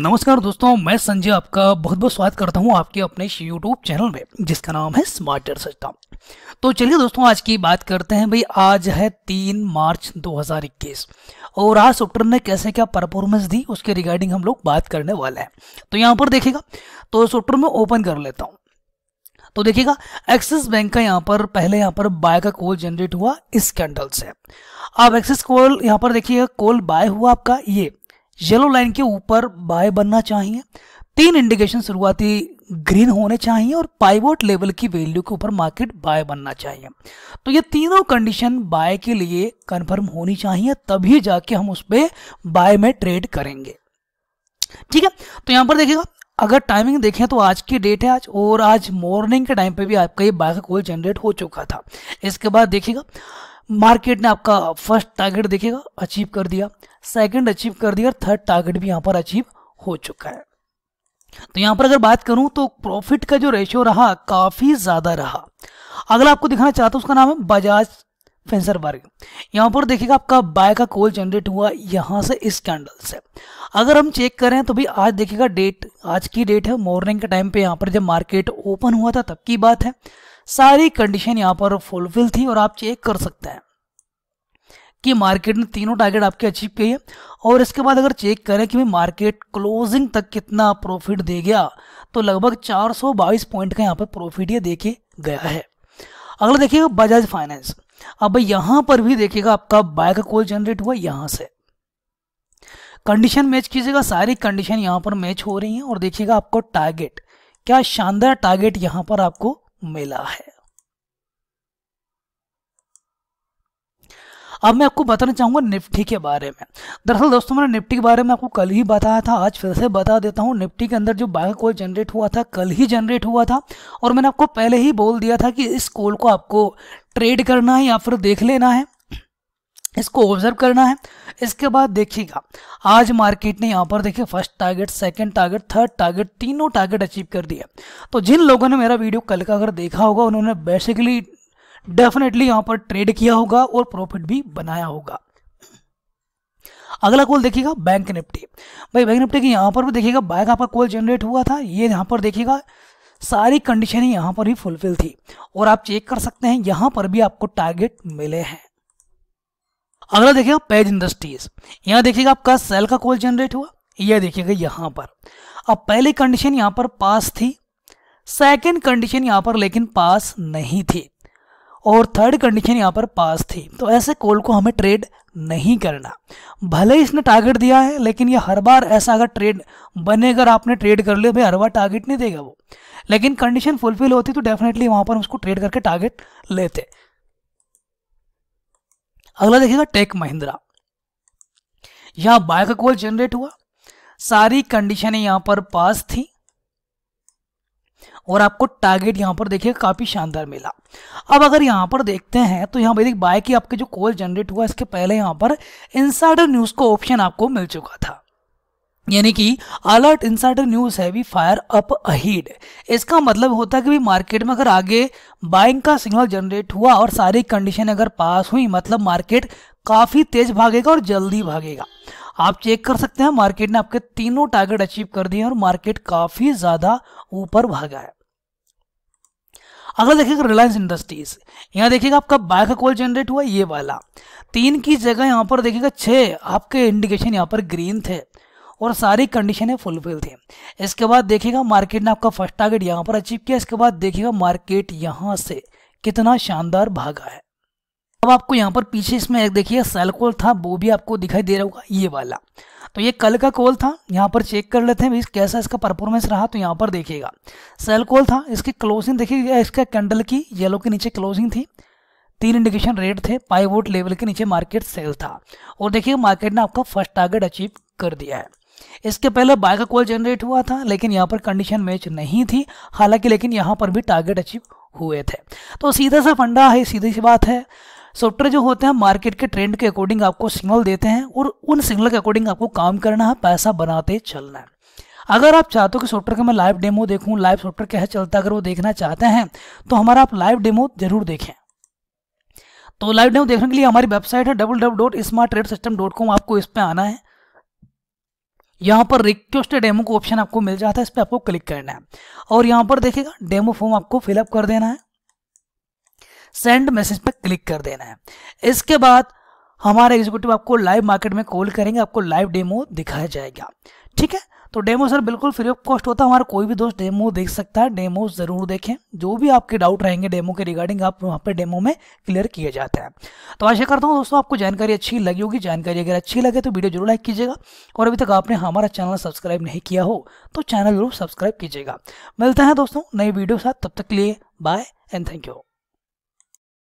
नमस्कार दोस्तों मैं संजय आपका बहुत बहुत स्वागत करता हूं आपके अपने यूट्यूब चैनल में जिसका नाम है स्मार्टर सचता तो चलिए दोस्तों आज की बात करते हैं भाई आज है तीन मार्च 2021 और आज सुप्टर ने कैसे क्या परफॉर्मेंस दी उसके रिगार्डिंग हम लोग बात करने वाले हैं तो यहाँ पर देखिएगा तो सुप्टर में ओपन कर लेता हूँ तो देखिएगा एक्सिस बैंक का यहाँ पर पहले यहाँ पर बाय का कॉल जनरेट हुआ इस कैंडल से अब एक्सिस कॉल यहाँ पर देखिएगा कॉल बाय हुआ आपका ये येलो लाइन के ऊपर बाय बनना चाहिए तीन इंडिकेशन शुरुआती ग्रीन होने चाहिए और पाइवोट लेवल की वैल्यू के ऊपर मार्केट बाय बनना चाहिए तो ये तीनों कंडीशन बाय के लिए कंफर्म होनी चाहिए तभी जाके हम उस पर बाय में ट्रेड करेंगे ठीक है तो यहां पर देखिएगा अगर टाइमिंग देखें तो आज की डेट है आज और आज मॉर्निंग के टाइम पे भी आपका ये बाय का कॉल जनरेट हो चुका था इसके बाद देखिएगा मार्केट ने आपका फर्स्ट टारगेट देखेगा अचीव कर दिया सेकंड अचीव कर दिया और थर्ड टारगेट भी यहाँ पर अचीव हो चुका है तो यहाँ पर अगर बात करूं तो प्रॉफिट का जो रेशियो रहा काफ़ी ज़्यादा रहा अगला आपको दिखाना चाहता हूँ उसका नाम है बजाज फेंसर वर्ग यहां पर देखिएगा आपका बाय का कॉल जनरेट हुआ यहाँ से इस कैंडल से अगर हम चेक करें तो भी आज देखिएगा डेट आज की डेट है मॉर्निंग के टाइम पे यहां पर जब मार्केट ओपन हुआ था तब की बात है सारी कंडीशन यहां पर फुलफिल थी और आप चेक कर सकते हैं कि मार्केट ने तीनों टारगेट आपके अचीव किए हैं और इसके बाद अगर चेक करें कि भाई मार्केट क्लोजिंग तक कितना प्रॉफिट दे गया तो लगभग 422 पॉइंट का यहाँ पर प्रॉफिट ये देखे गया है अगला देखिएगा बजाज फाइनेंस अब यहाँ पर भी देखिएगा आपका बाय का कॉल जनरेट हुआ यहाँ से कंडीशन मैच कीजिएगा सारी कंडीशन यहाँ पर मैच हो रही है और देखिएगा आपको टारगेट क्या शानदार टारगेट यहाँ पर आपको मिला है अब मैं आपको बताना चाहूंगा निफ्टी के बारे में दरअसल दोस्तों मैंने निफ्टी के बारे में आपको कल ही बताया था आज फिर से बता देता हूं निफ्टी के अंदर जो बाय कॉल जनरेट हुआ था कल ही जनरेट हुआ था और मैंने आपको पहले ही बोल दिया था कि इस कॉल को आपको ट्रेड करना है या फिर देख लेना है इसको ऑब्जर्व करना है इसके बाद देखिएगा आज मार्केट ने यहाँ पर देखिए first target second target third target तीनों टारगेट अचीव कर दिया तो जिन लोगों ने मेरा वीडियो कल का अगर देखा होगा उन्होंने बेसिकली डेफिनेटली यहाँ पर ट्रेड किया होगा और प्रॉफिट भी बनाया होगा अगला कॉल देखिएगा बैंक निफ्टी भाई बैंक निफ्टी की यहाँ पर भी देखिएगा बैंक आपका कॉल जनरेट हुआ था ये यहाँ पर देखिएगा सारी कंडीशन यहाँ पर ही फुलफिल थी और आप चेक कर सकते हैं यहाँ पर भी आपको टारगेट मिले हैं अगला देखिएगा पेज इंडस्ट्रीज यहाँ देखिएगा आपका सेल का कॉल जनरेट हुआ यह देखिएगा यहाँ पर अब पहली कंडीशन यहाँ पर पास थी सेकेंड कंडीशन यहाँ पर लेकिन पास नहीं थी और थर्ड कंडीशन यहाँ पर पास थी तो ऐसे कॉल को हमें ट्रेड नहीं करना भले ही इसने टारगेट दिया है लेकिन ये हर बार ऐसा अगर ट्रेड बने अगर आपने ट्रेड कर लिया भाई हर बार टारगेट नहीं देगा वो लेकिन कंडीशन फुलफिल होती तो डेफिनेटली वहाँ पर उसको ट्रेड करके टारगेट लेते अगला देखिएगा टेक महिंद्रा यहां बाय का कॉल जनरेट हुआ सारी कंडीशन यहां पर पास थी और आपको टारगेट यहां पर देखिए काफी शानदार मिला अब अगर यहां पर देखते हैं तो यहां पर बाय की आपके जो कॉल जनरेट हुआ इसके पहले यहां पर इंसाइडर न्यूज का ऑप्शन आपको मिल चुका था यानी कि अलर्ट इनसाइडर न्यूज है भी फायर अप अहीड इसका मतलब होता है कि भी मार्केट में अगर आगे बाइंग का सिग्नल जनरेट हुआ और सारी कंडीशन अगर पास हुई मतलब मार्केट काफ़ी तेज भागेगा और जल्दी भागेगा आप चेक कर सकते हैं मार्केट ने आपके तीनों टारगेट अचीव कर दिए और मार्केट काफ़ी ज़्यादा ऊपर भागा है अगर देखिएगा रिलायंस इंडस्ट्रीज यहाँ देखिएगा आपका बाय का कॉल जनरेट हुआ ये वाला तीन की जगह यहाँ पर देखिएगा छः आपके इंडिकेशन यहाँ पर ग्रीन थे और सारी है फुलफिल थी इसके बाद देखिएगा मार्केट ने आपका फर्स्ट टारगेट यहाँ पर अचीव किया इसके बाद देखिएगा मार्केट यहाँ से कितना शानदार भागा है अब आपको यहाँ पर पीछे इसमें एक देखिए सेल कॉल था वो भी आपको दिखाई दे रहा होगा ये वाला तो ये कल का कॉल था यहाँ पर चेक कर लेते हैं कैसा इसका परफॉर्मेंस रहा तो यहाँ पर देखिएगा सेल कॉल था इसकी क्लोजिंग देखिए इसका कैंडल की येलो के नीचे क्लोजिंग थी तीन इंडिकेशन रेट थे पाइवोट लेवल के नीचे मार्केट सेल था और देखिए मार्केट ने आपका फर्स्ट टारगेट अचीव कर दिया है इसके पहले बाय का कॉल जनरेट हुआ था लेकिन यहाँ पर कंडीशन मैच नहीं थी हालांकि लेकिन यहाँ पर भी टारगेट अचीव हुए थे तो सीधा सा फंडा है सीधी सी बात है सॉफ्टवेयर जो होते हैं मार्केट के ट्रेंड के अकॉर्डिंग आपको सिग्नल देते हैं और उन सिग्नल के अकॉर्डिंग आपको काम करना है पैसा बनाते चलना है अगर आप चाहते हो कि सॉफ्टवेयर का मैं लाइव डेमो देखूँ लाइव सॉफ्टवेयर क्या चलता अगर वो देखना चाहते हैं तो हमारा आप लाइव डेमो जरूर देखें तो लाइव डेमो देखने के लिए हमारी वेबसाइट है W W dot smart trade system dot com आपको इस पर आना है यहाँ पर रिक्वेस्ट डेमो का ऑप्शन आपको मिल जाता है इस पर आपको क्लिक करना है और यहाँ पर देखिएगा डेमो फॉर्म आपको फिलअप कर देना है सेंड मैसेज पर क्लिक कर देना है इसके बाद हमारे एग्जीक्यूटिव आपको लाइव मार्केट में कॉल करेंगे आपको लाइव डेमो दिखाया जाएगा ठीक है तो डेमो सर बिल्कुल फ्री ऑफ कॉस्ट होता है हमारा कोई भी दोस्त डेमो देख सकता है डेमो ज़रूर देखें जो भी आपके डाउट रहेंगे डेमो के रिगार्डिंग आप वहाँ पर डेमो में क्लियर किए जाते हैं तो आशा करता हूँ दोस्तों आपको जानकारी अच्छी लगी होगी जानकारी अगर अच्छी लगे तो वीडियो जरूर लाइक कीजिएगा और अभी तक आपने हमारा चैनल सब्सक्राइब नहीं किया हो तो चैनल जरूर सब्सक्राइब कीजिएगा मिलते हैं दोस्तों नई वीडियो साथ तब तक लिए बाय एंड थैंक यू